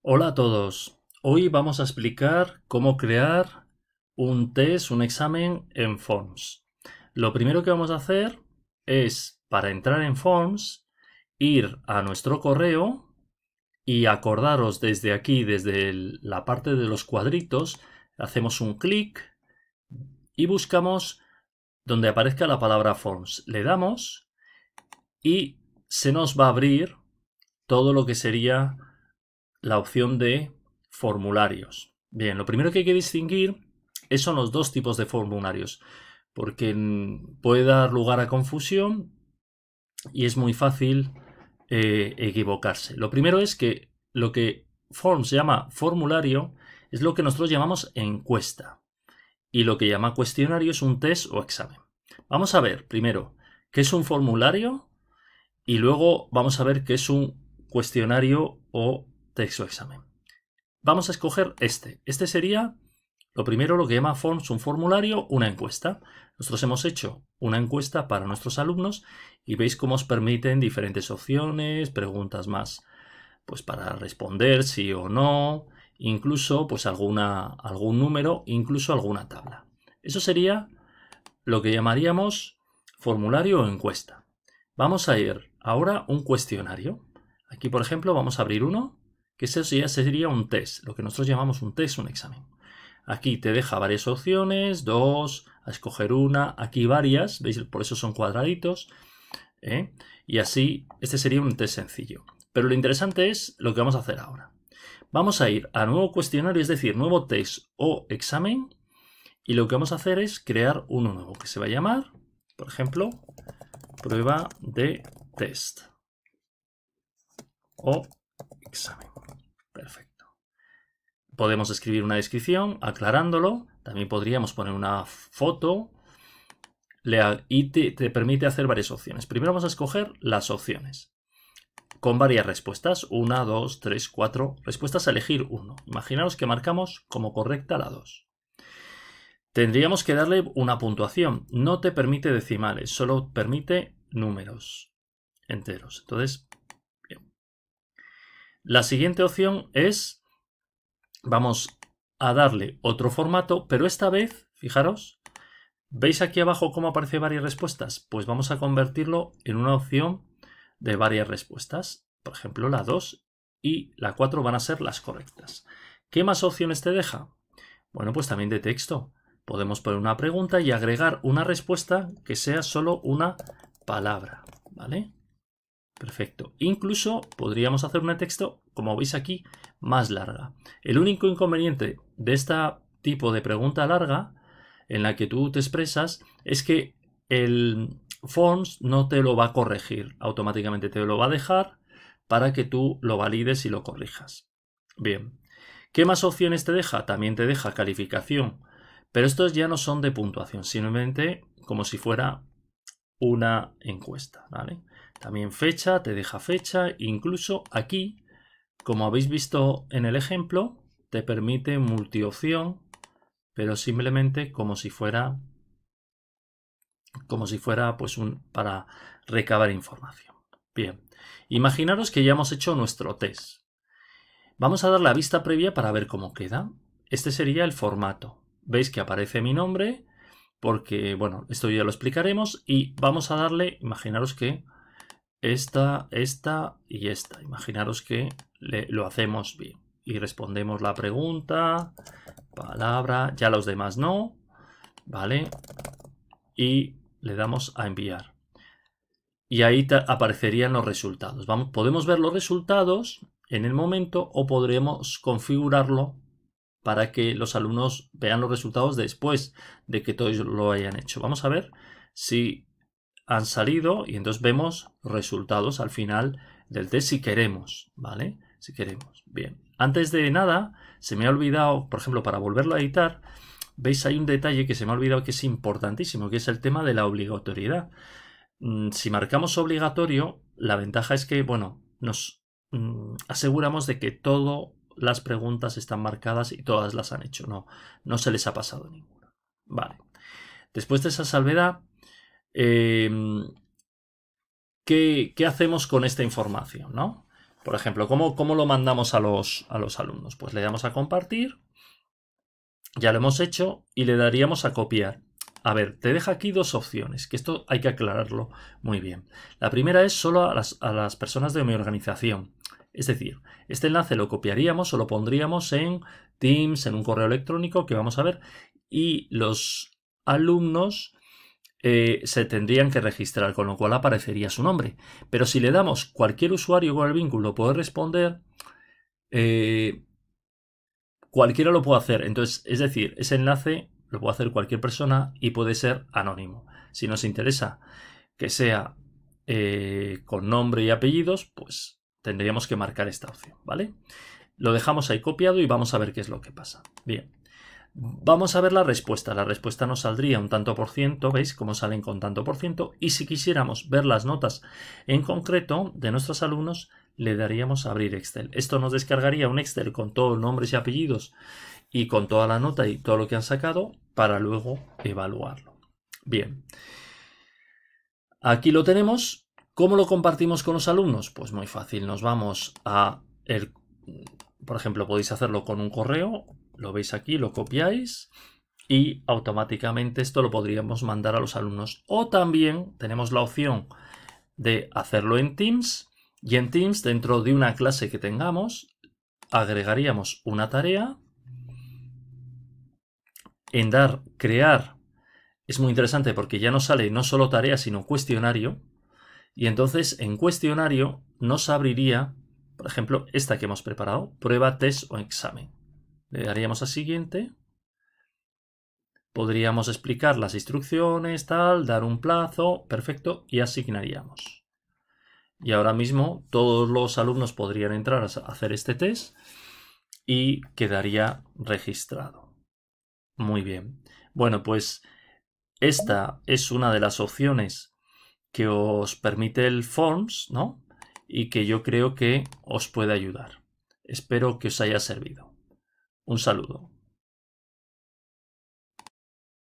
Hola a todos. Hoy vamos a explicar cómo crear un test, un examen en Forms. Lo primero que vamos a hacer es, para entrar en Forms, ir a nuestro correo y acordaros desde aquí, desde la parte de los cuadritos, hacemos un clic y buscamos donde aparezca la palabra Forms. Le damos y se nos va a abrir todo lo que sería la opción de formularios. Bien, lo primero que hay que distinguir son los dos tipos de formularios, porque puede dar lugar a confusión y es muy fácil eh, equivocarse. Lo primero es que lo que Forms llama formulario es lo que nosotros llamamos encuesta y lo que llama cuestionario es un test o examen. Vamos a ver primero qué es un formulario y luego vamos a ver qué es un cuestionario o Texto examen. Vamos a escoger este. Este sería lo primero lo que llama Forms, un formulario, una encuesta. Nosotros hemos hecho una encuesta para nuestros alumnos y veis cómo os permiten diferentes opciones, preguntas más, pues para responder sí o no, incluso pues alguna, algún número, incluso alguna tabla. Eso sería lo que llamaríamos formulario o encuesta. Vamos a ir ahora a un cuestionario. Aquí, por ejemplo, vamos a abrir uno que eso sería un test, lo que nosotros llamamos un test, un examen. Aquí te deja varias opciones, dos, a escoger una, aquí varias, veis, por eso son cuadraditos, ¿eh? y así, este sería un test sencillo. Pero lo interesante es lo que vamos a hacer ahora. Vamos a ir a nuevo cuestionario, es decir, nuevo test o examen, y lo que vamos a hacer es crear uno nuevo, que se va a llamar, por ejemplo, prueba de test o examen. Perfecto. Podemos escribir una descripción aclarándolo. También podríamos poner una foto. Y te, permite hacer varias opciones. Primero vamos a escoger las opciones con varias respuestas, una, dos, tres, cuatro, respuestas a elegir uno. Imaginaros que marcamos como correcta la 2. Tendríamos que darle una puntuación. No te permite decimales, solo permite números enteros. Entonces, la siguiente opción es, vamos a darle otro formato, pero esta vez, fijaros, ¿veis aquí abajo cómo aparece varias respuestas? Pues vamos a convertirlo en una opción de varias respuestas. Por ejemplo, la 2 y la 4 van a ser las correctas. ¿Qué más opciones te deja? Bueno, pues también de texto. Podemos poner una pregunta y agregar una respuesta que sea solo una palabra, ¿vale? Perfecto. Incluso podríamos hacer un texto, como veis aquí, más larga. El único inconveniente de este tipo de pregunta larga en la que tú te expresas es que el Forms no te lo va a corregir automáticamente, te lo va a dejar para que tú lo valides y lo corrijas. Bien, ¿qué más opciones te deja? También te deja calificación, pero estos ya no son de puntuación, simplemente como si fuera una encuesta, ¿vale? También fecha, te deja fecha. Incluso aquí, como habéis visto en el ejemplo, te permite multiopción, pero simplemente como si fuera como si fuera pues un para recabar información. Bien. Imaginaros que ya hemos hecho nuestro test. Vamos a dar la vista previa para ver cómo queda. Este sería el formato. Veis que aparece mi nombre porque bueno, esto ya lo explicaremos y vamos a darle, imaginaros que esta, esta y esta. Imaginaros que lo hacemos bien. Y respondemos la pregunta, palabra, ya los demás no, ¿vale? Y le damos a enviar. Y ahí aparecerían los resultados. Vamos, podemos ver los resultados en el momento o podremos configurarlo para que los alumnos vean los resultados después de que todos lo hayan hecho. Vamos a ver si han salido y entonces vemos resultados al final del test si queremos, ¿vale? Si queremos. Bien. Antes de nada, se me ha olvidado, por ejemplo, para volverlo a editar, veis hay un detalle que se me ha olvidado que es importantísimo, que es el tema de la obligatoriedad. Mm, si marcamos obligatorio, la ventaja es que, bueno, nos mm, aseguramos de que todas las preguntas están marcadas y todas las han hecho. No, no se les ha pasado ninguna. Vale. Después de esa salvedad, eh, ¿qué, hacemos con esta información? ¿no? Por ejemplo, ¿cómo, lo mandamos a los, alumnos? Pues le damos a compartir, ya lo hemos hecho, y le daríamos a copiar. A ver, te deja aquí dos opciones, que esto hay que aclararlo muy bien. La primera es solo a las personas de mi organización. Es decir, este enlace lo copiaríamos o lo pondríamos en Teams, en un correo electrónico que vamos a ver, y los alumnos eh, se tendrían que registrar, con lo cual aparecería su nombre. Pero si le damos cualquier usuario con el vínculo puede responder, eh, cualquiera lo puede hacer. Entonces, es decir, ese enlace lo puede hacer cualquier persona y puede ser anónimo. Si nos interesa que sea eh, con nombre y apellidos, pues tendríamos que marcar esta opción, ¿vale? Lo dejamos ahí copiado y vamos a ver qué es lo que pasa. Bien. Vamos a ver la respuesta. La respuesta nos saldría un tanto por ciento, ¿veis cómo salen con tanto por ciento? Y si quisiéramos ver las notas en concreto de nuestros alumnos, le daríamos a abrir Excel. Esto nos descargaría un Excel con todos los nombres y apellidos y con toda la nota y todo lo que han sacado para luego evaluarlo. Bien. Aquí lo tenemos. ¿Cómo lo compartimos con los alumnos? Pues muy fácil. Nos vamos a el por ejemplo, podéis hacerlo con un correo lo veis aquí, lo copiáis y automáticamente esto lo podríamos mandar a los alumnos. O también tenemos la opción de hacerlo en Teams y en Teams dentro de una clase que tengamos agregaríamos una tarea en dar crear es muy interesante porque ya nos sale no solo tarea sino cuestionario y entonces en cuestionario nos abriría por ejemplo esta que hemos preparado prueba test o examen le daríamos a siguiente. Podríamos explicar las instrucciones, tal, dar un plazo, perfecto, y asignaríamos. Y ahora mismo todos los alumnos podrían entrar a hacer este test y quedaría registrado. Muy bien. Bueno, pues esta es una de las opciones que os permite el Forms, ¿no? Y que yo creo que os puede ayudar. Espero que os haya servido. Un saludo.